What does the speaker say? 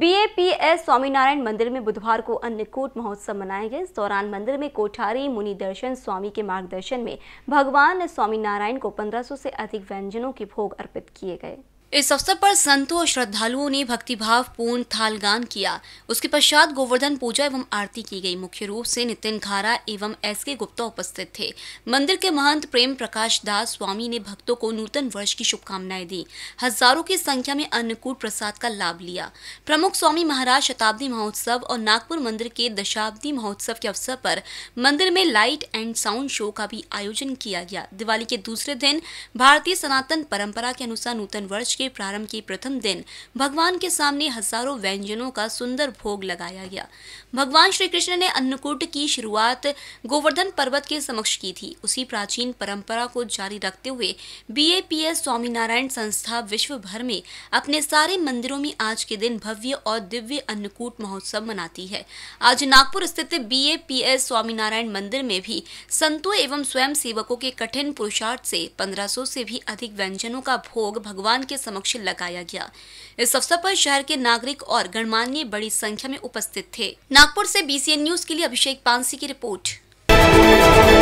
BAPS Swaminarayan मंदिर में बुधवार को अन्नकूट महोत्सव मनाया गया इस दौरान मंदिर में कोठारी मुनि दर्शन स्वामी के मार्गदर्शन में भगवान स्वामीनारायण को 1500 से अधिक व्यंजनों के भोग अर्पित किए गए इस अवसर पर संतों और श्रद्धालुओं ने भक्तिभाव पूर्ण थाल गान किया उसके पश्चात गोवर्धन पूजा एवं आरती की गई मुख्य रूप से नितिन खारा एवं एस के गुप्ता उपस्थित थे मंदिर के महंत प्रेम प्रकाश दास स्वामी ने भक्तों को नूतन वर्ष की शुभकामनाएं दी हजारों की संख्या में अन्नकूट प्रसाद का लाभ लिया प्रमुख स्वामी महाराज शताब्दी महोत्सव और नागपुर मंदिर के दशाब्दी महोत्सव के अवसर पर मंदिर में लाइट एंड साउंड शो का भी आयोजन किया गया दिवाली के दूसरे दिन भारतीय सनातन परम्परा के अनुसार नूतन वर्ष के प्रारंभ के प्रथम दिन भगवान के सामने हजारों व्यंजनों का सुंदर भोग लगाया गया भगवान श्री कृष्ण ने अन्नकूट की शुरुआत गोवर्धन पर्वत के समक्ष की थी उसी प्राचीन परंपरा को जारी रखते हुए बीएपीएस स्वामीनारायण संस्था विश्व भर में अपने सारे मंदिरों में आज के दिन भव्य और दिव्य अन्नकूट महोत्सव मनाती है आज नागपुर स्थित बीएपीएस स्वामीनारायण मंदिर में भी संतों एवं स्वयं सेवकों के कठिन पुरुषार्थ से 1500 से भी अधिक व्यंजनों का भोग भगवान के समक्ष लगाया गया इस अवसर पर शहर के नागरिक और गणमान्य बड़ी संख्या में उपस्थित थे नागपुर से बीसीएन न्यूज के लिए अभिषेक पानसी की रिपोर्ट